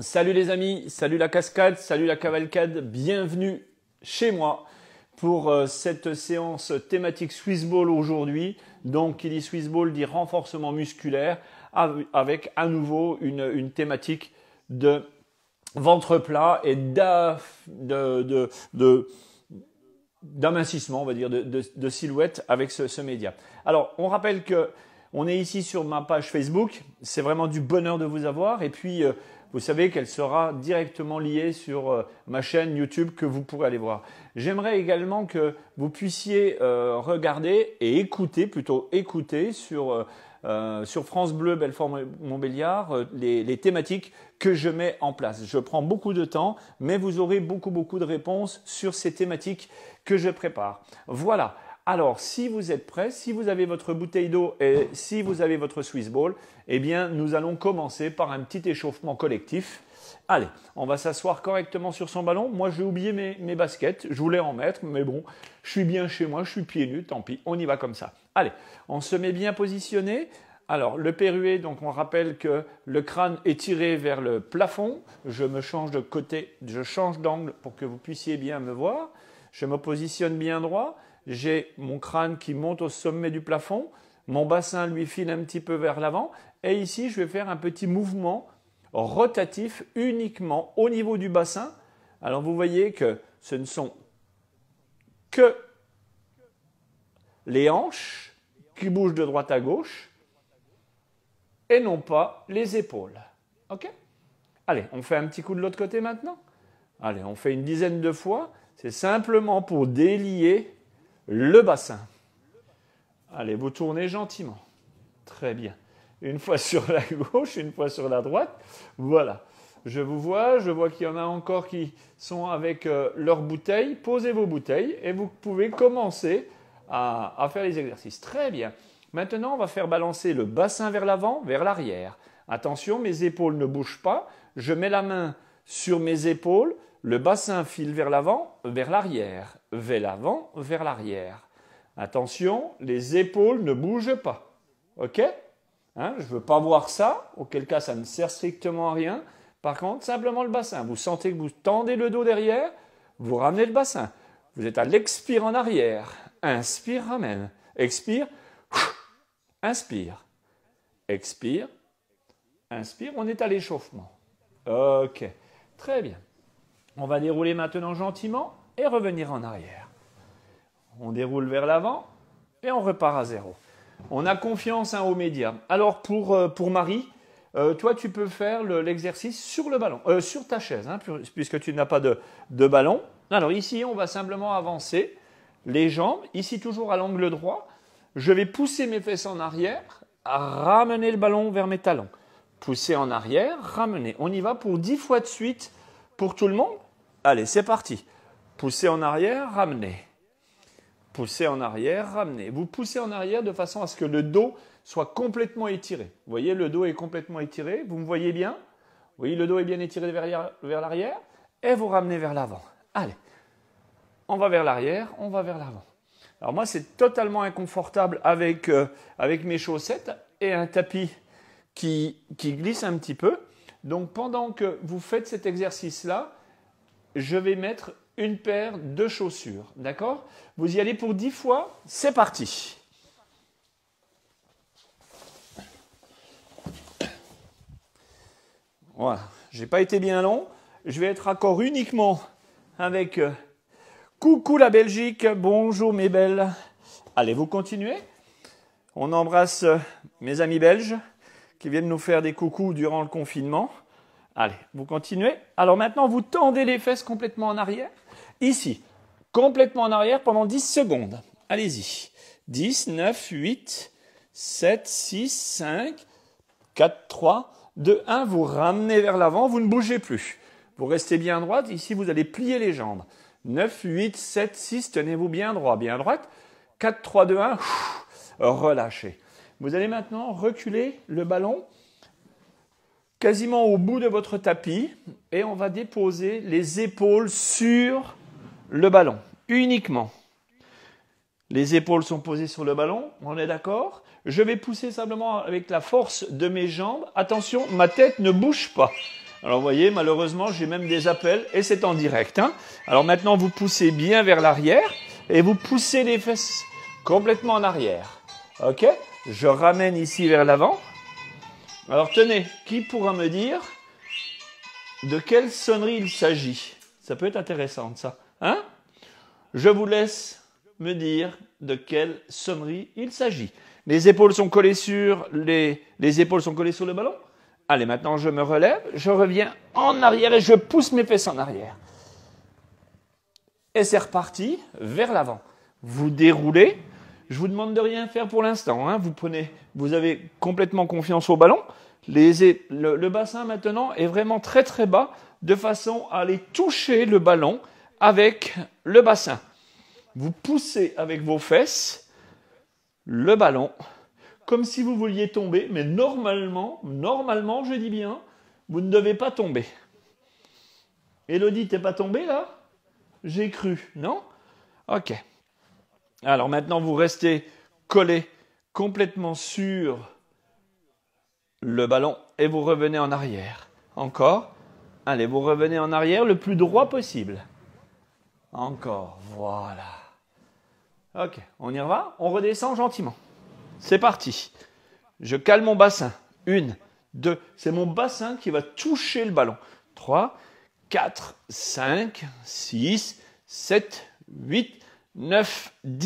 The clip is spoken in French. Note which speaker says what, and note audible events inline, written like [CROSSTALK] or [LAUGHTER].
Speaker 1: Salut les amis, salut la cascade, salut la cavalcade, bienvenue chez moi pour euh, cette séance thématique Swiss Ball aujourd'hui. Donc qui dit Swiss Ball dit renforcement musculaire avec à nouveau une, thématique de ventre plat et d'amincissement, on va dire, de, silhouette avec ce, ce, média. Alors, on rappelle que on est ici sur ma page Facebook. C'est vraiment du bonheur de vous avoir. Et puis, euh, vous savez qu'elle sera directement liée sur euh, ma chaîne YouTube que vous pourrez aller voir. J'aimerais également que vous puissiez euh, regarder et écouter, plutôt écouter sur, euh, sur France Bleu Belfort-Montbéliard les, les, thématiques que je mets en place. Je prends beaucoup de temps, mais vous aurez beaucoup, beaucoup de réponses sur ces thématiques que je prépare. Voilà. Alors, si vous êtes prêts, si vous avez votre bouteille d'eau et si vous avez votre Swiss Ball, eh bien, nous allons commencer par un petit échauffement collectif. Allez, on va s'asseoir correctement sur son ballon. Moi, j'ai oublié mes, baskets. Je voulais en mettre, mais bon, je suis bien chez moi, je suis pieds nus, tant pis, on y va comme ça. Allez, on se met bien positionné. Alors, le perrué, donc on rappelle que le crâne est tiré vers le plafond. Je me change de côté, je change d'angle pour que vous puissiez bien me voir. Je me positionne bien droit j'ai mon crâne qui monte au sommet du plafond, mon bassin lui file un petit peu vers l'avant, et ici je vais faire un petit mouvement rotatif uniquement au niveau du bassin. Alors vous voyez que ce ne sont que les hanches qui bougent de droite à gauche et non pas les épaules. OK Allez, on fait un petit coup de l'autre côté maintenant. Allez, on fait une dizaine de fois. C'est simplement pour délier le bassin. Allez, vous tournez gentiment. Très bien. Une fois sur la gauche, une fois sur la droite. Voilà. Je vous vois, je vois qu'il y en a encore qui sont avec euh, leurs bouteilles. Posez vos bouteilles et vous pouvez commencer à faire les exercices. Très bien. Maintenant, on va faire balancer le bassin vers l'avant, vers l'arrière. Attention, mes épaules ne bougent pas. Je mets la main sur mes épaules. Le bassin file vers l'avant, vers l'arrière, vers l'avant, vers l'arrière. Attention, les épaules ne bougent pas. OK hein, Je ne veux pas voir ça, auquel cas ça ne sert strictement à rien. Par contre, simplement le bassin. Vous sentez que vous tendez le dos derrière, vous ramenez le bassin. Vous êtes à l'expire en arrière. Inspire, ramène. Expire, [SNIFFS] inspire. Expire, inspire. On est à l'échauffement. OK. Très bien. On va dérouler maintenant gentiment et revenir en arrière. On déroule vers l'avant et on repart à zéro. On a confiance en hein, haut Alors pour, euh, pour Marie, euh, toi tu peux faire l'exercice sur le ballon, euh, sur ta chaise, hein, puisque tu n'as pas de, ballon. Alors ici, on va simplement avancer les jambes, ici toujours à l'angle droit. Je vais pousser mes fesses en arrière, ramener le ballon vers mes talons. Pousser en arrière, ramener. On y va pour dix fois de suite pour tout le monde. Allez, c'est parti. Poussez en arrière, ramenez. Poussez en arrière, ramenez. Vous poussez en arrière de façon à ce que le dos soit complètement étiré. Vous voyez, le dos est complètement étiré. Vous me voyez bien Oui, le dos est bien étiré vers l'arrière. Et vous ramenez vers l'avant. Allez, on va vers l'arrière, on va vers l'avant. Alors moi, c'est totalement inconfortable avec, euh, avec mes chaussettes et un tapis qui, qui glisse un petit peu. Donc pendant que vous faites cet exercice-là, je vais mettre une paire de chaussures. D'accord Vous y allez pour 10 fois, c'est parti. Voilà, j'ai pas été bien long. Je vais être accord uniquement avec euh, Coucou la Belgique, bonjour mes belles. Allez, vous continuez. On embrasse euh, mes amis belges qui viennent nous faire des coucous durant le confinement. Allez, vous continuez. Alors maintenant, vous tendez les fesses complètement en arrière. Ici, complètement en arrière pendant 10 secondes. Allez-y. 10, 9, 8, 7, 6, 5, 4, 3, 2, 1. Vous ramenez vers l'avant, vous ne bougez plus. Vous restez bien droite. Ici, vous allez plier les jambes. 9, 8, 7, 6, tenez-vous bien droit, bien droite. 4, 3, 2, 1, relâchez. Vous allez maintenant reculer le ballon quasiment au bout de votre tapis et on va déposer les épaules sur le ballon, uniquement. Les épaules sont posées sur le ballon, on est d'accord Je vais pousser simplement avec la force de mes jambes. Attention, ma tête ne bouge pas. Alors vous voyez, malheureusement, j'ai même des appels et c'est en direct. Hein. Alors maintenant, vous poussez bien vers l'arrière et vous poussez les fesses complètement en arrière. Ok Je ramène ici vers l'avant. Alors tenez, qui pourra me dire de quelle sonnerie il s'agit Ça peut être intéressant ça. Hein Je vous laisse me dire de quelle sonnerie il s'agit. Les épaules sont collées sur les, les épaules sont collées sur le ballon. Allez, maintenant je me relève, je reviens en arrière et je pousse mes fesses en arrière. Et c'est reparti vers l'avant. Vous déroulez, je vous demande de rien faire pour l'instant. Hein. Vous prenez, vous avez complètement confiance au ballon. le, bassin maintenant est vraiment très très bas, de façon à aller toucher le ballon avec le bassin. Vous poussez avec vos fesses le ballon, comme si vous vouliez tomber, mais normalement, normalement, je dis bien, vous ne devez pas tomber. Elodie, t'es pas tombée là J'ai cru, non Ok. Alors maintenant, vous restez collé complètement sur le ballon et vous revenez en arrière. Encore. Allez, vous revenez en arrière le plus droit possible. Encore. Voilà. Ok, on y va. On redescend gentiment. C'est parti. Je cale mon bassin. Une, deux. C'est mon bassin qui va toucher le ballon. Trois, quatre, cinq, six, sept, huit, neuf, dix.